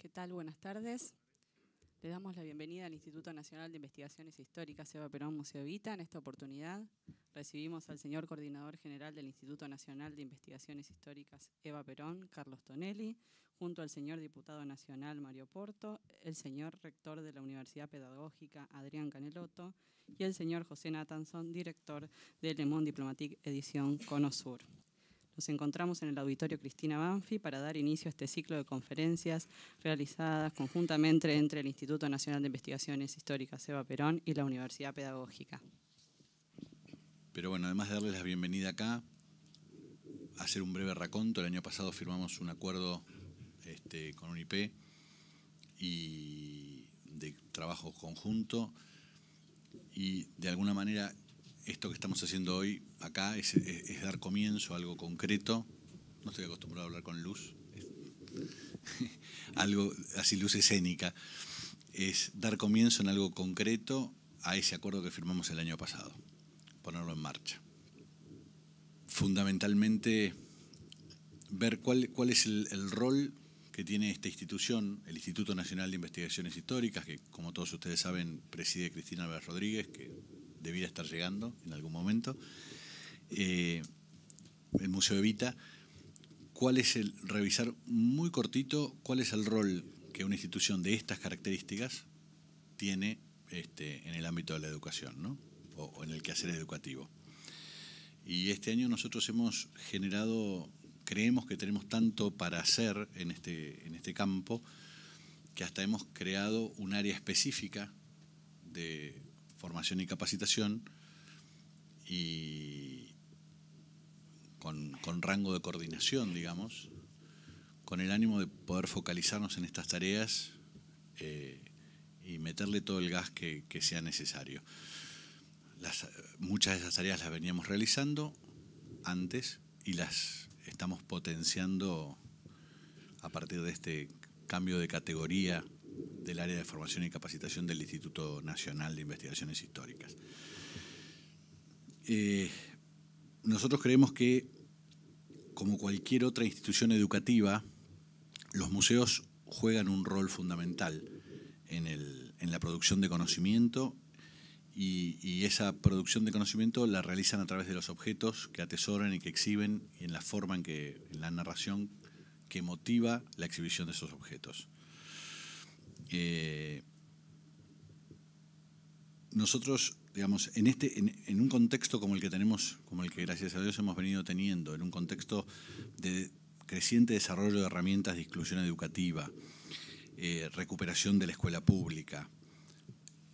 ¿Qué tal? Buenas tardes. Le damos la bienvenida al Instituto Nacional de Investigaciones Históricas Eva Perón Museo Vita. En esta oportunidad recibimos al señor Coordinador General del Instituto Nacional de Investigaciones Históricas Eva Perón, Carlos Tonelli, junto al señor Diputado Nacional Mario Porto, el señor Rector de la Universidad Pedagógica Adrián Canelotto y el señor José Natanson, Director de Le Monde Diplomatique Edición Conosur. Nos encontramos en el auditorio Cristina Banfi para dar inicio a este ciclo de conferencias realizadas conjuntamente entre el Instituto Nacional de Investigaciones Históricas Eva Perón y la Universidad Pedagógica. Pero bueno, además de darles la bienvenida acá, hacer un breve raconto. El año pasado firmamos un acuerdo este, con UNIP y de trabajo conjunto y de alguna manera esto que estamos haciendo hoy acá es, dar comienzo a algo concreto. No estoy acostumbrado a hablar con luz. algo así, luz escénica. Es dar comienzo en algo concreto a ese acuerdo que firmamos el año pasado. Ponerlo en marcha. Fundamentalmente, ver cuál, cuál es el, rol que tiene esta institución, el Instituto Nacional de Investigaciones Históricas, que como todos ustedes saben preside Cristina Álvarez Rodríguez, que debiera estar llegando en algún momento, eh, el Museo Evita, cuál es el, revisar muy cortito, cuál es el rol que una institución de estas características tiene este, en el ámbito de la educación, ¿no? o, o en el quehacer educativo. Y este año nosotros hemos generado, creemos que tenemos tanto para hacer en este, en este campo, que hasta hemos creado un área específica de, formación y capacitación y con, rango de coordinación, digamos, con el ánimo de poder focalizarnos en estas tareas eh, y meterle todo el gas que, sea necesario. muchas de esas tareas las veníamos realizando antes y las estamos potenciando a partir de este cambio de categoría del área de formación y capacitación del Instituto Nacional de Investigaciones Históricas. Eh, nosotros creemos que, como cualquier otra institución educativa, los museos juegan un rol fundamental en, la producción de conocimiento y, y, esa producción de conocimiento la realizan a través de los objetos que atesoran y que exhiben y en la forma en que, en la narración que motiva la exhibición de esos objetos. Eh, nosotros, digamos, en, este, en, un contexto como el que tenemos, como el que gracias a Dios hemos venido teniendo, en un contexto de creciente desarrollo de herramientas de inclusión educativa, eh, recuperación de la escuela pública,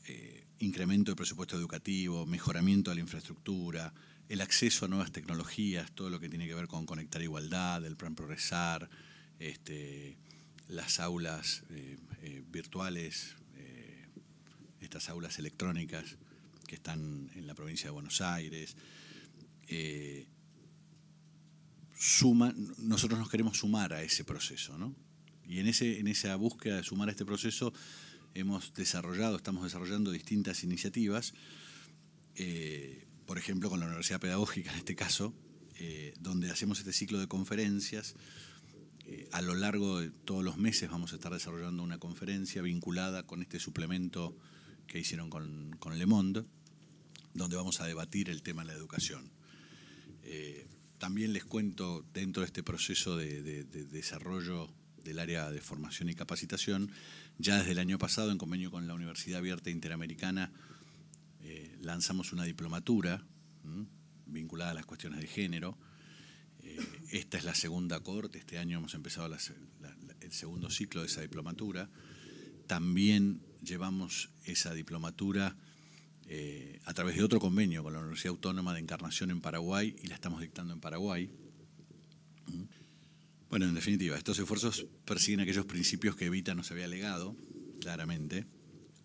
eh, incremento del presupuesto educativo, mejoramiento de la infraestructura, el acceso a nuevas tecnologías, todo lo que tiene que ver con conectar igualdad, el plan progresar, este, las aulas eh, eh, virtuales, eh, estas aulas electrónicas que están en la provincia de Buenos Aires. nosotros nos queremos sumar a ese proceso, ¿no? Y en, ese, en esa búsqueda de sumar a este proceso hemos desarrollado, estamos desarrollando distintas iniciativas, por ejemplo con la Universidad Pedagógica en este caso, donde hacemos este ciclo de conferencias eh, a lo largo de todos los meses vamos a estar desarrollando una conferencia vinculada con este suplemento que hicieron con, con Le Monde, donde vamos a debatir el tema de la educación. Eh, también les cuento, dentro de este proceso de, desarrollo del área de formación y capacitación, ya desde el año pasado, en convenio con la Universidad Abierta Interamericana, eh, lanzamos una diplomatura vinculada a las cuestiones de género, esta es la segunda corte, este año hemos empezado el segundo ciclo de esa diplomatura. También llevamos esa diplomatura eh, a través de otro convenio con la Universidad Autónoma de Encarnación en Paraguay y la estamos dictando en Paraguay. Mm. Bueno, en definitiva, estos esfuerzos persiguen aquellos principios que Evita nos había legado, claramente.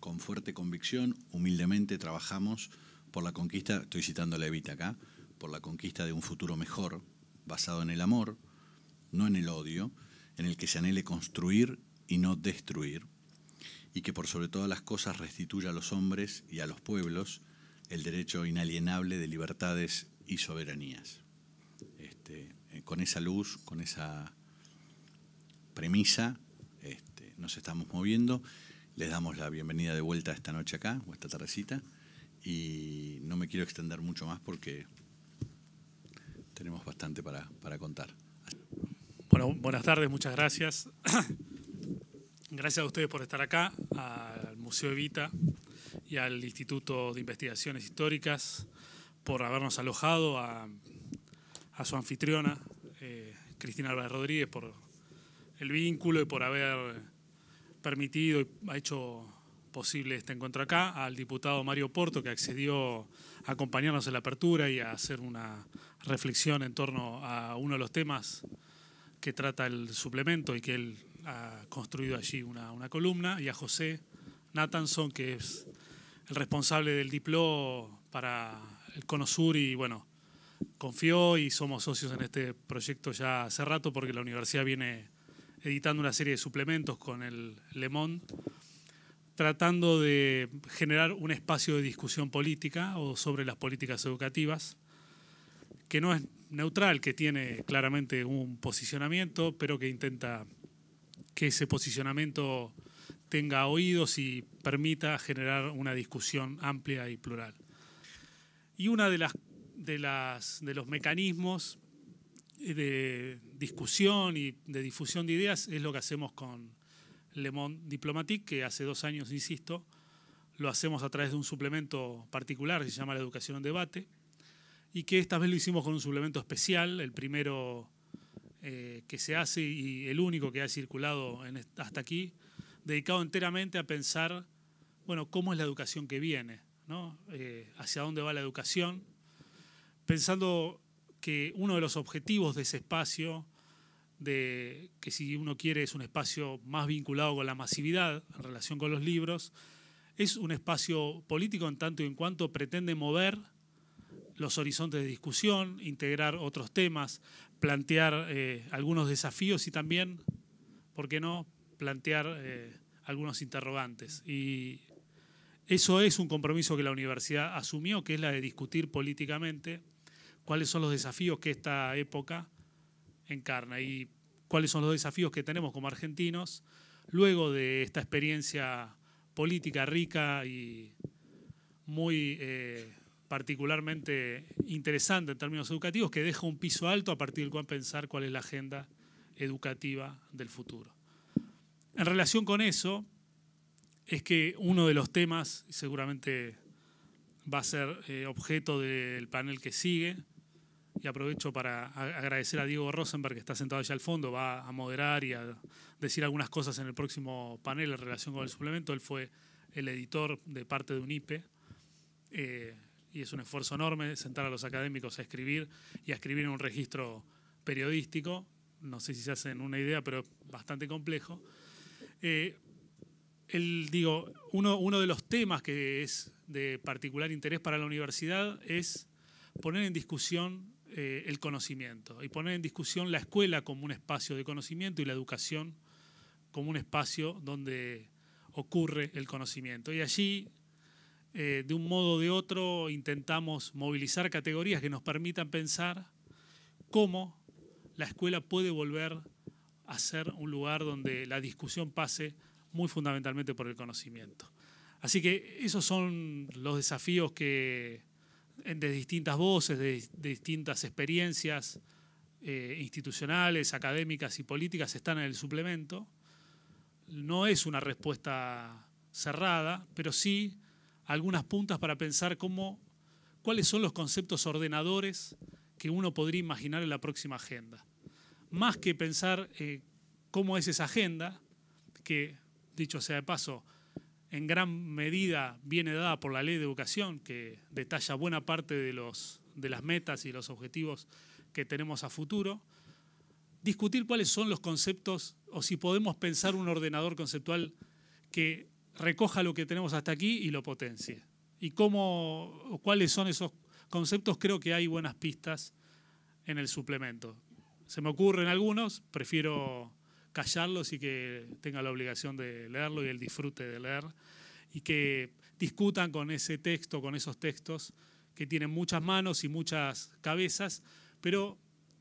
Con fuerte convicción, humildemente trabajamos por la conquista, estoy citando a la Evita acá, por la conquista de un futuro mejor, basado en el amor, no en el odio, en el que se anhele construir y no destruir, y que por sobre todas las cosas restituya a los hombres y a los pueblos el derecho inalienable de libertades y soberanías. Este, eh, con esa luz, con esa premisa, este, nos estamos moviendo. Les damos la bienvenida de vuelta esta noche acá, o esta tardecita, y no me quiero extender mucho más porque tenemos bastante para, contar. Bueno, buenas tardes, muchas gracias. Gracias a ustedes por estar acá, al Museo Evita y al Instituto de Investigaciones Históricas por habernos alojado, a, su anfitriona, eh, Cristina Álvarez Rodríguez, por el vínculo y por haber permitido y ha hecho posible este encuentro acá, al diputado Mario Porto, que accedió a acompañarnos en la apertura y a hacer una reflexión en torno a uno de los temas que trata el suplemento y que él ha construido allí una, una columna, y a José Nathanson, que es el responsable del Diplo para el CONOSUR y bueno, confió y somos socios en este proyecto ya hace rato porque la universidad viene editando una serie de suplementos con el Le tratando de generar un espacio de discusión política o sobre las políticas educativas, que no es neutral, que tiene claramente un posicionamiento, pero que intenta que ese posicionamiento tenga oídos y permita generar una discusión amplia y plural. Y una de las de, las, de los mecanismos de discusión y de difusión de ideas es lo que hacemos con le Monde Diplomatique, que hace dos años, insisto, lo hacemos a través de un suplemento particular que se llama La Educación en Debate, y que esta vez lo hicimos con un suplemento especial, el primero eh, que se hace y el único que ha circulado hasta aquí, dedicado enteramente a pensar, bueno, cómo es la educación que viene, ¿no? Eh, hacia dónde va la educación, pensando que uno de los objetivos de ese espacio de que si uno quiere es un espacio más vinculado con la masividad en relación con los libros, es un espacio político en tanto y en cuanto pretende mover los horizontes de discusión, integrar otros temas, plantear eh, algunos desafíos y también, ¿por qué no?, plantear eh, algunos interrogantes. Y eso es un compromiso que la universidad asumió, que es la de discutir políticamente cuáles son los desafíos que esta época encarna y cuáles son los desafíos que tenemos como argentinos luego de esta experiencia política rica y muy eh, particularmente interesante en términos educativos, que deja un piso alto a partir del cual pensar cuál es la agenda educativa del futuro. En relación con eso, es que uno de los temas, seguramente va a ser eh, objeto del panel que sigue, y aprovecho para agradecer a Diego Rosenberg, que está sentado allá al fondo, va a moderar y a decir algunas cosas en el próximo panel en relación con el suplemento. Él fue el editor de parte de UNIPE. Eh, y es un esfuerzo enorme sentar a los académicos a escribir y a escribir en un registro periodístico. No sé si se hacen una idea, pero es bastante complejo. Eh, digo, uno, uno de los temas que es de particular interés para la universidad es poner en discusión eh, el conocimiento y poner en discusión la escuela como un espacio de conocimiento y la educación como un espacio donde ocurre el conocimiento. Y allí, eh, de un modo o de otro, intentamos movilizar categorías que nos permitan pensar cómo la escuela puede volver a ser un lugar donde la discusión pase muy fundamentalmente por el conocimiento. Así que esos son los desafíos que, de distintas voces, de, distintas experiencias eh, institucionales, académicas y políticas están en el suplemento. No es una respuesta cerrada, pero sí algunas puntas para pensar cómo, cuáles son los conceptos ordenadores que uno podría imaginar en la próxima agenda. Más que pensar eh, cómo es esa agenda, que, dicho sea de paso, en gran medida viene dada por la ley de educación, que detalla buena parte de, los, de las metas y los objetivos que tenemos a futuro, discutir cuáles son los conceptos o si podemos pensar un ordenador conceptual que recoja lo que tenemos hasta aquí y lo potencie. Y cómo, cuáles son esos conceptos, creo que hay buenas pistas en el suplemento. Se me ocurren algunos, prefiero callarlos y que tenga la obligación de leerlo y el disfrute de leer y que discutan con ese texto, con esos textos que tienen muchas manos y muchas cabezas, pero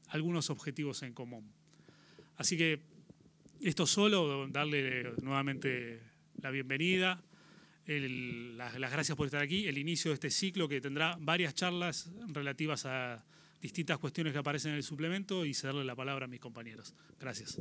algunos objetivos en común. Así que esto solo, darle nuevamente la bienvenida, las, las, gracias por estar aquí, el inicio de este ciclo que tendrá varias charlas relativas a distintas cuestiones que aparecen en el suplemento y cederle la palabra a mis compañeros. Gracias.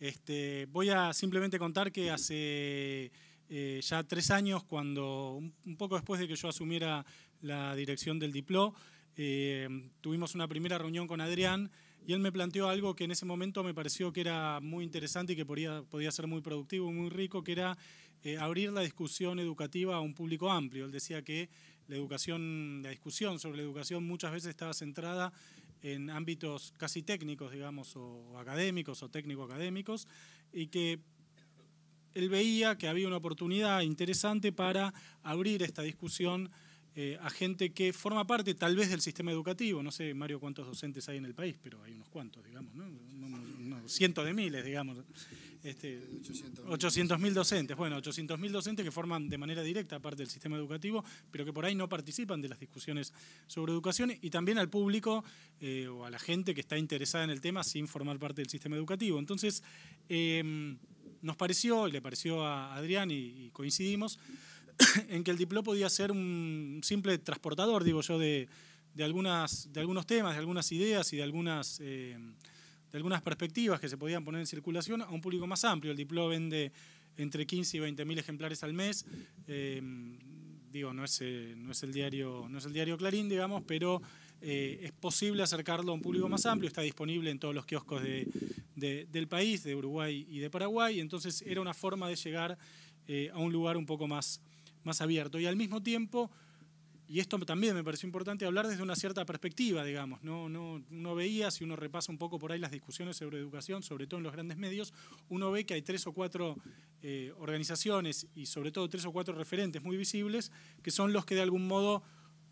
Este, voy a simplemente contar que hace eh, ya tres años, cuando un poco después de que yo asumiera la dirección del Dipló, eh, tuvimos una primera reunión con Adrián y él me planteó algo que en ese momento me pareció que era muy interesante y que podía, podía ser muy productivo y muy rico, que era eh, abrir la discusión educativa a un público amplio. Él decía que la educación, la discusión sobre la educación muchas veces estaba centrada en ámbitos casi técnicos, digamos, o académicos o técnico-académicos, y que él veía que había una oportunidad interesante para abrir esta discusión eh, a gente que forma parte tal vez del sistema educativo. No sé, Mario, cuántos docentes hay en el país, pero hay unos cuantos, digamos, ¿no? cientos de miles, digamos. 800.000 este, docentes, bueno, 800.000 docentes que forman de manera directa parte del sistema educativo, pero que por ahí no participan de las discusiones sobre educación y también al público eh, o a la gente que está interesada en el tema sin formar parte del sistema educativo. Entonces, em, nos pareció, le pareció a Adrián y, coincidimos, en que el diploma podía ser un simple transportador, digo yo, de, algunas, de algunos temas, de algunas ideas y de algunas... Em, de algunas perspectivas que se podían poner en circulación a un público más amplio. El Diplo vende entre 15 y 20 mil ejemplares al mes. Eh, digo, no es, eh, no, es el diario, no es el diario Clarín, digamos, pero eh, es posible acercarlo a un público más amplio. Está disponible en todos los kioscos del país, de Uruguay y de Paraguay. Entonces era una forma de llegar a un lugar un poco más, más abierto. Y al mismo tiempo y esto también me pareció importante hablar desde una cierta perspectiva, digamos. No, no, uno veía, si uno repasa un poco por ahí las discusiones sobre educación, sobre todo en los grandes medios, uno ve que hay tres o cuatro eh, organizaciones y sobre todo tres o cuatro referentes muy visibles que son los que de algún modo,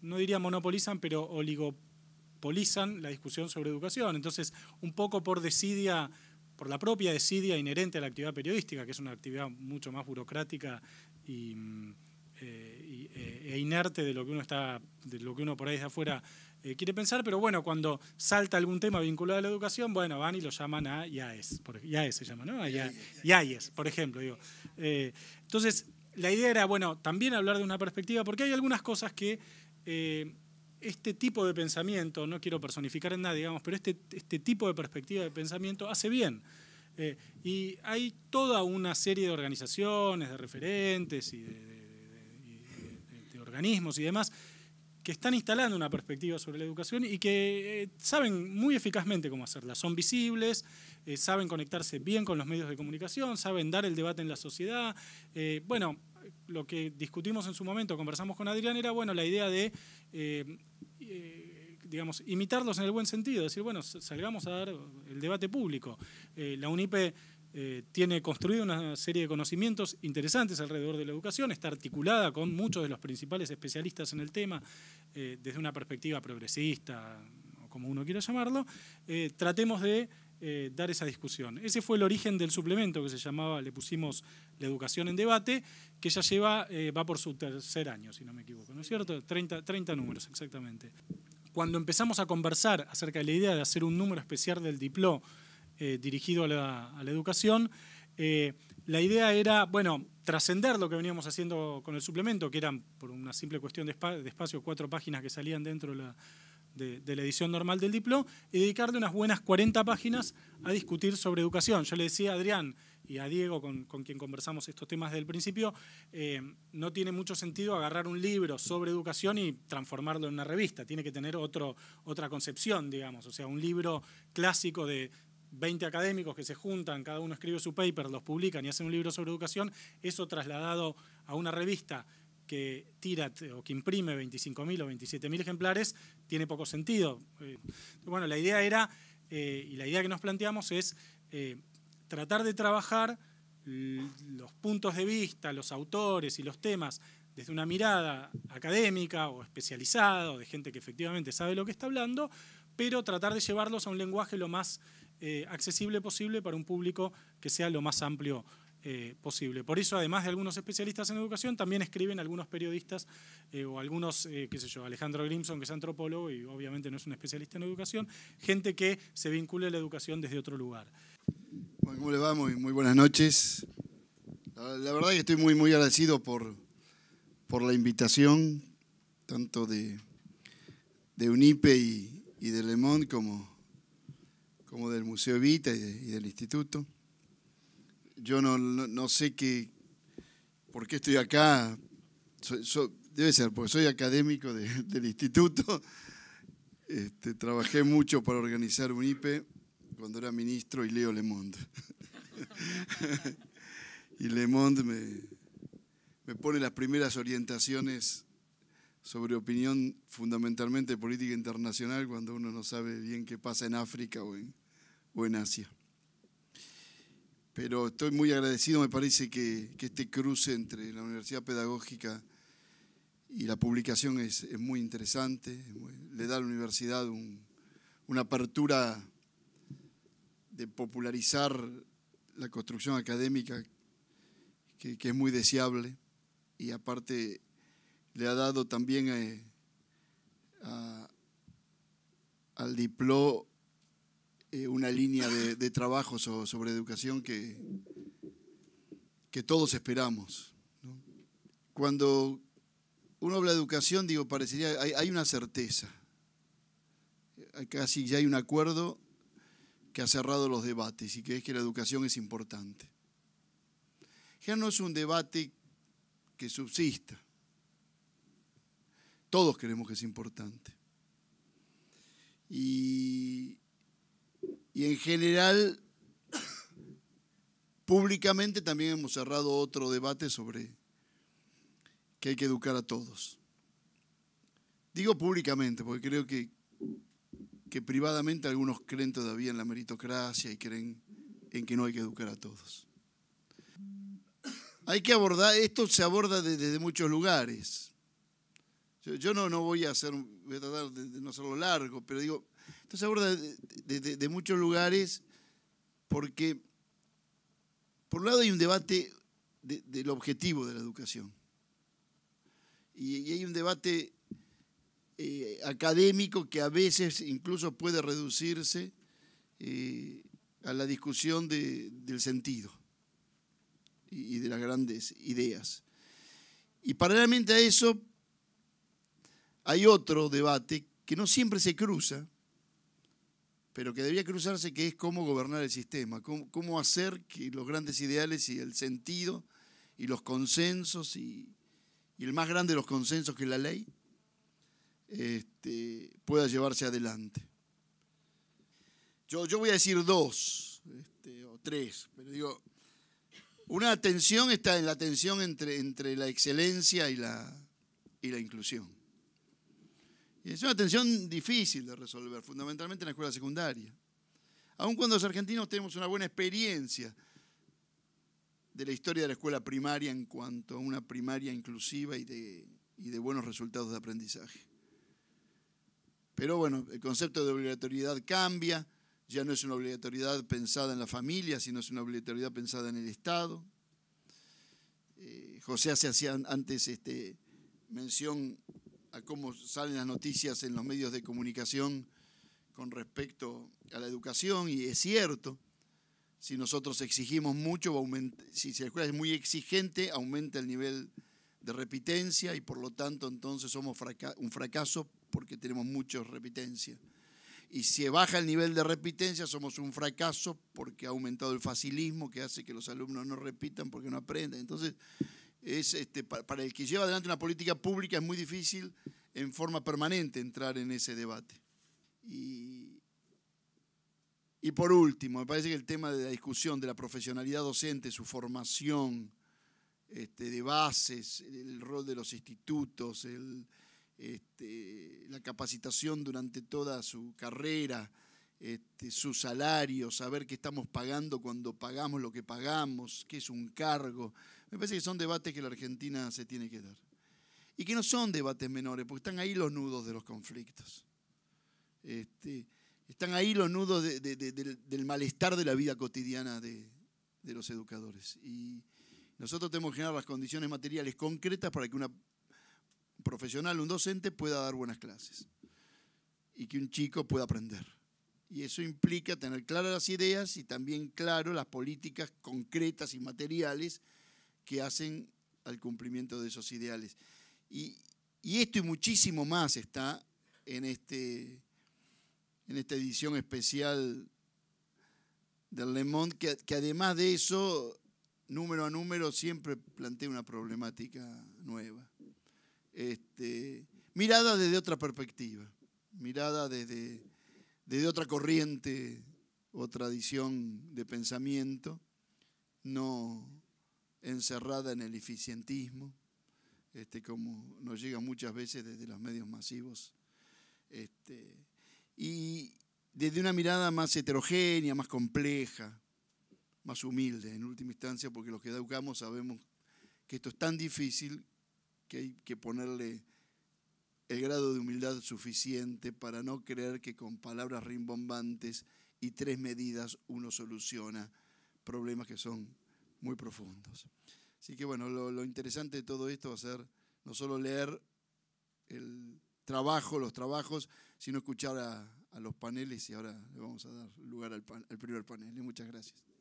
no diría monopolizan, pero oligopolizan la discusión sobre educación. Entonces, un poco por desidia por la propia desidia inherente a la actividad periodística, que es una actividad mucho más burocrática y, mm, eh, eh, e inerte de lo que uno está, de lo que uno por ahí de afuera eh, quiere pensar, pero bueno, cuando salta algún tema vinculado a la educación, bueno, van y lo llaman a IAES, por, IAES se llama, ¿no? IAES, e e e por ejemplo, digo. Eh, entonces, la idea era, bueno, también hablar de una perspectiva, porque hay algunas cosas que este tipo de pensamiento, no quiero personificar en nada, digamos, pero este, este tipo de perspectiva de pensamiento hace bien. y hay toda una serie de organizaciones, de referentes y de organismos y demás, que están instalando una perspectiva sobre la educación y que eh, saben muy eficazmente cómo hacerla. Son visibles, eh, saben conectarse bien con los medios de comunicación, saben dar el debate en la sociedad. Eh, bueno, lo que discutimos en su momento, conversamos con Adrián, era bueno la idea de digamos, imitarlos en el buen sentido, decir, bueno, salgamos a dar el debate público. la UNIPE eh, tiene construido una serie de conocimientos interesantes alrededor de la educación, está articulada con muchos de los principales especialistas en el tema eh, desde una perspectiva progresista, o como uno quiera llamarlo, eh, tratemos de dar esa discusión. Ese fue el origen del suplemento que se llamaba, le pusimos La educación en debate, que ya lleva, va por su tercer año, si no me equivoco, ¿no es cierto? 30, 30 números, exactamente. Cuando empezamos a conversar acerca de la idea de hacer un número especial del Dipló eh, dirigido a la, educación, eh, la idea era, bueno, trascender lo que veníamos haciendo con el suplemento, que eran, por una simple cuestión de, espacio, cuatro páginas que salían dentro de la, de, edición normal del Diplo, y dedicarle unas buenas 40 páginas a discutir sobre educación. Yo le decía a Adrián, y a Diego, con, quien conversamos estos temas desde el principio, eh, no tiene mucho sentido agarrar un libro sobre educación y transformarlo en una revista. Tiene que tener otro, otra concepción, digamos. O sea, un libro clásico de, 20 académicos que se juntan, cada uno escribe su paper, los publican y hacen un libro sobre educación, eso trasladado a una revista que tira o que imprime 25.000 o 27.000 ejemplares, tiene poco sentido. Eh, bueno, la idea era, eh, y la idea que nos planteamos es eh, tratar de trabajar los puntos de vista, los autores y los temas desde una mirada académica o especializada o de gente que efectivamente sabe lo que está hablando, pero tratar de llevarlos a un lenguaje lo más eh, accesible posible para un público que sea lo más amplio eh, posible. Por eso, además de algunos especialistas en educación, también escriben algunos periodistas eh, o algunos, qué sé yo, Alejandro Grimson, que es antropólogo y obviamente no es un especialista en educación, gente que se vincule a la educación desde otro lugar. Bueno, ¿Cómo le va? Muy, buenas noches. La, verdad que estoy muy, muy agradecido por, por la invitación, tanto de, de UNIPE y, y de Le Monde como como del Museo Evita y, del Instituto. Yo no, sé qué, por qué estoy acá. debe ser, porque soy académico del instituto. Este, trabajé mucho para organizar un IPE cuando era ministro y leo Le Monde. y Le Monde me, me pone las primeras orientaciones sobre opinión fundamentalmente política internacional cuando uno no sabe bien qué pasa en África o en, Buenas, Pero estoy muy agradecido, me parece que, este cruce entre la Universidad Pedagógica y la publicación es, muy interesante, le da a la universidad una apertura de popularizar la construcción académica que, es muy deseable y aparte le ha dado también eh, al Diplo eh, una línea de, trabajo sobre educación que, que todos esperamos. Cuando uno habla de educación, digo, parecería, hay, hay una certeza. Eh, casi ya hay un acuerdo que ha cerrado los debates y que es que la educación es importante. Ya no es un debate que subsista. Todos creemos que es importante. Y en general, públicamente también hemos cerrado otro debate sobre que hay que educar a todos. Digo públicamente, porque creo que, que privadamente algunos creen todavía en la meritocracia y creen en que no hay que educar a todos. Hay que abordar, esto se aborda desde, muchos lugares. Yo, no, no voy a hacer, voy a tratar de no hacerlo largo, pero digo, entonces aborda de, muchos lugares porque, por un lado, hay un debate del objetivo de la educación. Y, hay un debate eh, académico que a veces incluso puede reducirse eh, a la discusión del sentido y, de las grandes ideas. Y paralelamente a eso hay otro debate que no siempre se cruza, pero que debía cruzarse, que es cómo gobernar el sistema, cómo, hacer que los grandes ideales y el sentido y los consensos y, el más grande de los consensos que es la ley este, pueda llevarse adelante. Yo, yo voy a decir dos este, o tres, pero digo, una tensión está en la tensión entre, entre la excelencia y la, y la inclusión es una tensión difícil de resolver, fundamentalmente en la escuela secundaria. Aun cuando los argentinos tenemos una buena experiencia de la historia de la escuela primaria en cuanto a una primaria inclusiva y de, buenos resultados de aprendizaje. Pero bueno, el concepto de obligatoriedad cambia, ya no es una obligatoriedad pensada en la familia, sino es una obligatoriedad pensada en el Estado. Eh, José hace, antes este, mención a cómo salen las noticias en los medios de comunicación con respecto a la educación, y es cierto, si nosotros exigimos mucho, si la escuela es muy exigente, aumenta el nivel de repitencia y por lo tanto entonces somos un fracaso porque tenemos muchos repitencia. Y si baja el nivel de repitencia somos un fracaso porque ha aumentado el facilismo que hace que los alumnos no repitan porque no aprenden. Entonces este, para el que lleva adelante una política pública es muy difícil en forma permanente entrar en ese debate. Y, por último, me parece que el tema de la discusión de la profesionalidad docente, su formación este, de bases, el rol de los institutos, este, la capacitación durante toda su carrera, su salario, saber qué estamos pagando cuando pagamos lo que pagamos, qué es un cargo. Me parece que son debates que la Argentina se tiene que dar. Y que no son debates menores, porque están ahí los nudos de los conflictos. Este, están ahí los nudos del, malestar de la vida cotidiana de, los educadores. Y nosotros tenemos que generar las condiciones materiales concretas para que una profesional, un docente, pueda dar buenas clases y que un chico pueda aprender. Y eso implica tener claras las ideas y también claras las políticas concretas y materiales que hacen al cumplimiento de esos ideales. Y, esto y muchísimo más está en, este, en esta edición especial del Le Monde, que, además de eso, número a número, siempre plantea una problemática nueva. Este, mirada desde otra perspectiva, mirada desde, desde otra corriente o tradición de pensamiento, no, encerrada en el eficientismo, este, como nos llega muchas veces desde los medios masivos, este, y desde una mirada más heterogénea, más compleja, más humilde en última instancia, porque los que educamos sabemos que esto es tan difícil que hay que ponerle el grado de humildad suficiente para no creer que con palabras rimbombantes y tres medidas uno soluciona problemas que son muy profundos. Así que bueno, lo, interesante de todo esto va a ser no solo leer el trabajo, los trabajos, sino escuchar a, los paneles y ahora le vamos a dar lugar al, al primer panel. muchas gracias.